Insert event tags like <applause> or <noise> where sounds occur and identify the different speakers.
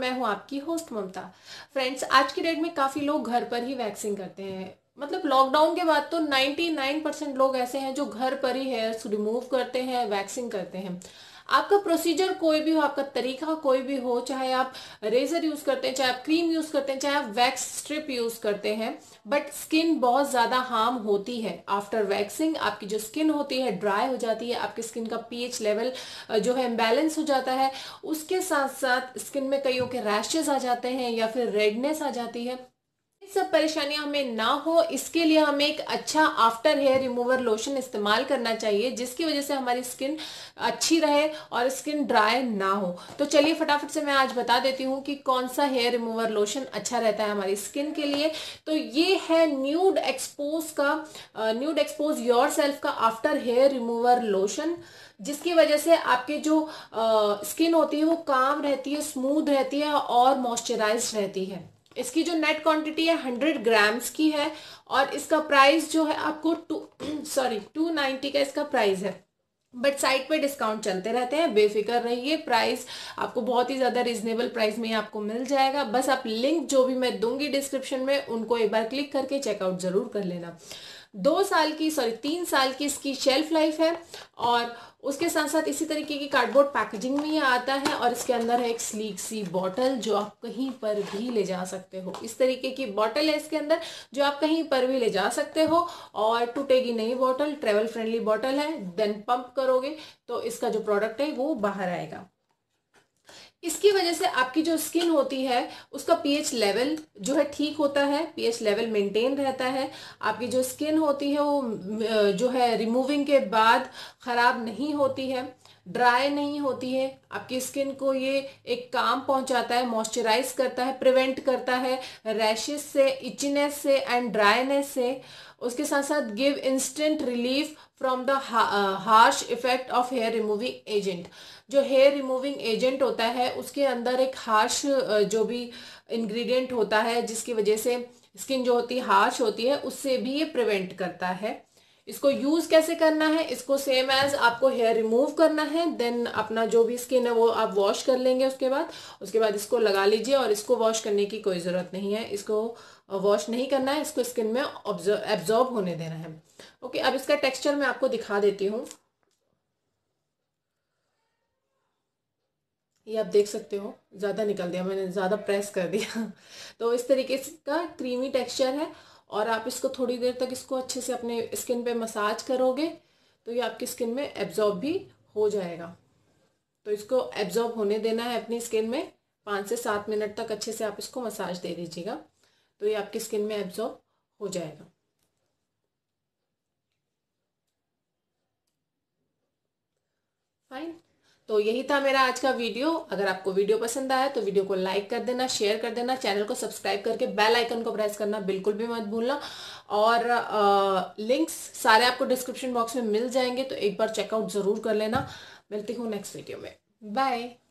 Speaker 1: मैं हूँ आपकी होस्ट ममता फ्रेंड्स आज की डेट में काफ़ी लोग घर पर ही वैक्सिंग करते हैं मतलब लॉकडाउन के बाद तो 99 परसेंट लोग ऐसे हैं जो घर पर ही हेयर्स रिमूव करते हैं वैक्सिंग करते हैं आपका प्रोसीजर कोई भी हो आपका तरीका कोई भी हो चाहे आप रेजर यूज करते हैं चाहे आप क्रीम यूज करते हैं चाहे आप वैक्स स्ट्रिप यूज करते हैं बट स्किन बहुत ज्यादा हार्म होती है आफ्टर वैक्सिंग आपकी जो स्किन होती है ड्राई हो जाती है आपकी स्किन का पीएच लेवल जो है इम्बेलेंस हो जाता है उसके साथ साथ स्किन में कईयों के रैशेज आ जाते हैं या फिर रेडनेस आ जाती है सब परेशानियां हमें ना हो इसके लिए हमें एक अच्छा आफ्टर हेयर रिमूवर लोशन इस्तेमाल करना चाहिए जिसकी वजह से हमारी स्किन अच्छी रहे और स्किन ड्राई ना हो तो चलिए फटाफट से मैं आज बता देती हूँ कि कौन सा हेयर रिमूवर लोशन अच्छा रहता है हमारी स्किन के लिए तो ये है न्यूड एक्सपोज का न्यूड एक्सपोज योर सेल्फ का आफ्टर हेयर रिमूवर लोशन जिसकी वजह से आपके जो आ, स्किन होती है वो काम रहती है स्मूथ रहती है और मॉइस्चराइज रहती है इसकी जो नेट क्वांटिटी है हंड्रेड ग्राम्स की है और इसका प्राइस जो है आपको टू सॉरी टू नाइन्टी का इसका प्राइस है बट साइट पे डिस्काउंट चलते रहते हैं बेफिक्र रहिए प्राइस आपको बहुत ही ज़्यादा रिजनेबल प्राइस में आपको मिल जाएगा बस आप लिंक जो भी मैं दूंगी डिस्क्रिप्शन में उनको एक बार क्लिक करके चेकआउट ज़रूर कर लेना दो साल की सॉरी तीन साल की इसकी शेल्फ लाइफ है और उसके साथ साथ इसी तरीके की कार्डबोर्ड पैकेजिंग में ये आता है और इसके अंदर है एक स्लीक सी बॉटल जो आप कहीं पर भी ले जा सकते हो इस तरीके की बॉटल है इसके अंदर जो आप कहीं पर भी ले जा सकते हो और टूटेगी नई बॉटल ट्रेवल फ्रेंडली बॉटल है देन पंप करोगे तो इसका जो प्रोडक्ट है वो बाहर आएगा इसकी वजह से आपकी जो स्किन होती है उसका पीएच लेवल जो है ठीक होता है पीएच लेवल मेंटेन रहता है आपकी जो स्किन होती है वो जो है रिमूविंग के बाद ख़राब नहीं होती है ड्राई नहीं होती है आपकी स्किन को ये एक काम पहुंचाता है मॉइस्चराइज करता है प्रिवेंट करता है रैशेस से इचनेस से एंड ड्राइनेस से उसके साथ साथ give instant relief from the harsh effect of hair removing agent जो हेयर रिमूविंग एजेंट होता है उसके अंदर एक हार्श uh, जो भी इंग्रेडिएंट होता है जिसकी वजह से स्किन जो होती है हार्श होती है उससे भी ये प्रिवेंट करता है इसको यूज कैसे करना है इसको सेम एज आपको हेयर रिमूव करना है देन अपना जो भी स्किन है वो आप वॉश कर लेंगे उसके बाद उसके बाद इसको लगा लीजिए और इसको वॉश करने की कोई ज़रूरत नहीं है इसको वॉश नहीं करना है इसको स्किन में एब्जॉर्ब होने देना है ओके अब इसका टेक्स्चर मैं आपको दिखा देती हूँ ये आप देख सकते हो ज़्यादा निकल दिया मैंने ज़्यादा प्रेस कर दिया <laughs> तो इस तरीके का क्रीमी टेक्सचर है और आप इसको थोड़ी देर तक इसको अच्छे से अपने स्किन पे मसाज करोगे तो ये आपकी स्किन में एब्जॉर्ब भी हो जाएगा तो इसको एब्जॉर्ब होने देना है अपनी स्किन में पाँच से सात मिनट तक अच्छे से आप इसको मसाज दे दीजिएगा तो ये आपकी स्किन में एब्जॉर्ब हो जाएगा फाइन तो यही था मेरा आज का वीडियो अगर आपको वीडियो पसंद आया तो वीडियो को लाइक कर देना शेयर कर देना चैनल को सब्सक्राइब करके बेल आइकन को प्रेस करना बिल्कुल भी मत भूलना और आ, लिंक्स सारे आपको डिस्क्रिप्शन बॉक्स में मिल जाएंगे तो एक बार चेकआउट ज़रूर कर लेना मिलती हूँ नेक्स्ट वीडियो में बाय